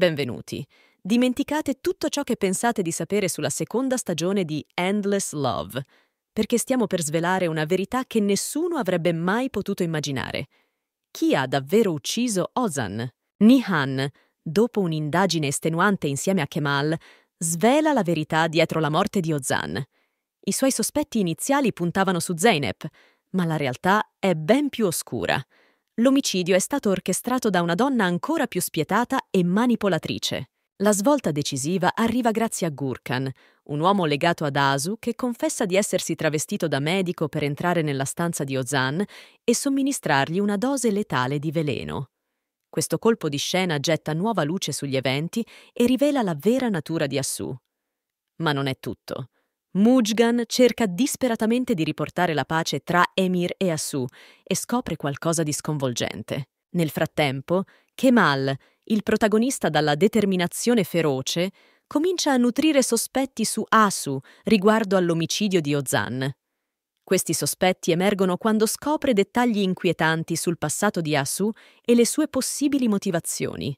Benvenuti. Dimenticate tutto ciò che pensate di sapere sulla seconda stagione di Endless Love, perché stiamo per svelare una verità che nessuno avrebbe mai potuto immaginare. Chi ha davvero ucciso Ozan? Nihan, dopo un'indagine estenuante insieme a Kemal, svela la verità dietro la morte di Ozan. I suoi sospetti iniziali puntavano su Zeynep, ma la realtà è ben più oscura l'omicidio è stato orchestrato da una donna ancora più spietata e manipolatrice. La svolta decisiva arriva grazie a Gurkan, un uomo legato ad Asu che confessa di essersi travestito da medico per entrare nella stanza di Ozan e somministrargli una dose letale di veleno. Questo colpo di scena getta nuova luce sugli eventi e rivela la vera natura di Asu. Ma non è tutto. Mujgan cerca disperatamente di riportare la pace tra Emir e Assu e scopre qualcosa di sconvolgente. Nel frattempo, Kemal, il protagonista dalla determinazione feroce, comincia a nutrire sospetti su Asu riguardo all'omicidio di Ozan. Questi sospetti emergono quando scopre dettagli inquietanti sul passato di Asu e le sue possibili motivazioni.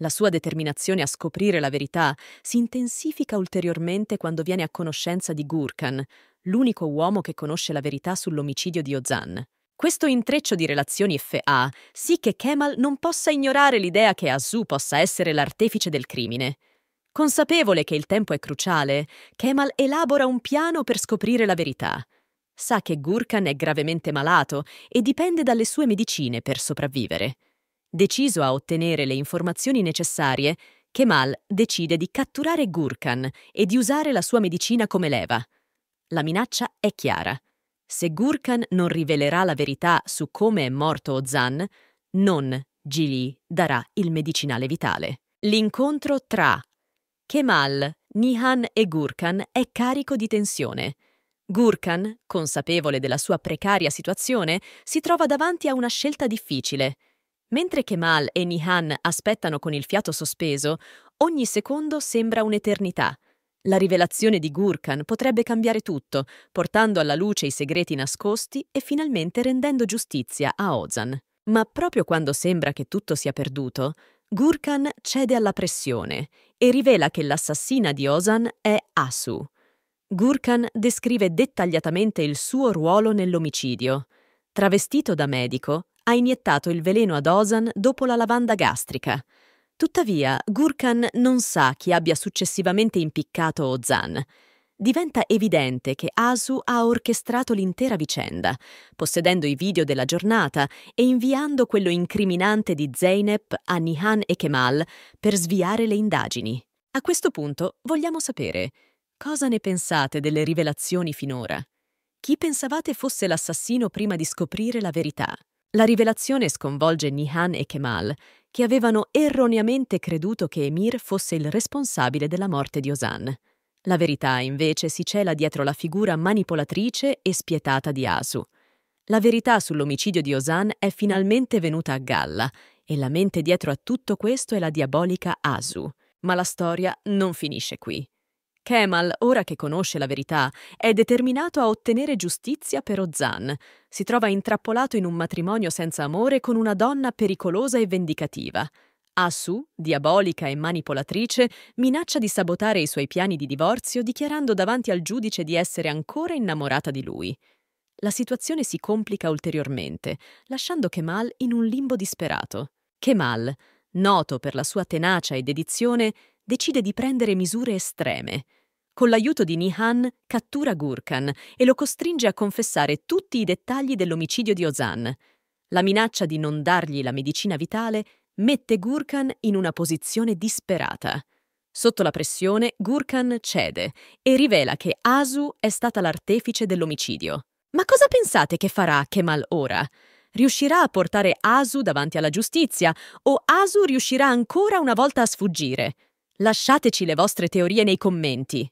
La sua determinazione a scoprire la verità si intensifica ulteriormente quando viene a conoscenza di Gurkan, l'unico uomo che conosce la verità sull'omicidio di Ozan. Questo intreccio di relazioni FA sì che Kemal non possa ignorare l'idea che Azu possa essere l'artefice del crimine. Consapevole che il tempo è cruciale, Kemal elabora un piano per scoprire la verità. Sa che Gurkan è gravemente malato e dipende dalle sue medicine per sopravvivere. Deciso a ottenere le informazioni necessarie, Kemal decide di catturare Gurkan e di usare la sua medicina come leva. La minaccia è chiara. Se Gurkan non rivelerà la verità su come è morto Ozan, non Gili darà il medicinale vitale. L'incontro tra Kemal, Nihan e Gurkan è carico di tensione. Gurkan, consapevole della sua precaria situazione, si trova davanti a una scelta difficile. Mentre Kemal e Nihan aspettano con il fiato sospeso, ogni secondo sembra un'eternità. La rivelazione di Gurkan potrebbe cambiare tutto, portando alla luce i segreti nascosti e finalmente rendendo giustizia a Ozan. Ma proprio quando sembra che tutto sia perduto, Gurkan cede alla pressione e rivela che l'assassina di Ozan è Asu. Gurkan descrive dettagliatamente il suo ruolo nell'omicidio. Travestito da medico, ha iniettato il veleno ad Ozan dopo la lavanda gastrica. Tuttavia, Gurkhan non sa chi abbia successivamente impiccato Ozan. Diventa evidente che Asu ha orchestrato l'intera vicenda, possedendo i video della giornata e inviando quello incriminante di Zeynep a Nihan e Kemal per sviare le indagini. A questo punto vogliamo sapere cosa ne pensate delle rivelazioni finora? Chi pensavate fosse l'assassino prima di scoprire la verità? La rivelazione sconvolge Nihan e Kemal, che avevano erroneamente creduto che Emir fosse il responsabile della morte di Osan. La verità, invece, si cela dietro la figura manipolatrice e spietata di Asu. La verità sull'omicidio di Osan è finalmente venuta a galla e la mente dietro a tutto questo è la diabolica Asu. Ma la storia non finisce qui. Kemal, ora che conosce la verità, è determinato a ottenere giustizia per Ozan. Si trova intrappolato in un matrimonio senza amore con una donna pericolosa e vendicativa. Asu, diabolica e manipolatrice, minaccia di sabotare i suoi piani di divorzio dichiarando davanti al giudice di essere ancora innamorata di lui. La situazione si complica ulteriormente, lasciando Kemal in un limbo disperato. Kemal, noto per la sua tenacia e dedizione, decide di prendere misure estreme. Con l'aiuto di Nihan cattura Gurkan e lo costringe a confessare tutti i dettagli dell'omicidio di Ozan. La minaccia di non dargli la medicina vitale mette Gurkan in una posizione disperata. Sotto la pressione, Gurkan cede e rivela che Asu è stata l'artefice dell'omicidio. Ma cosa pensate che farà Kemal ora? Riuscirà a portare Asu davanti alla giustizia o Asu riuscirà ancora una volta a sfuggire? Lasciateci le vostre teorie nei commenti.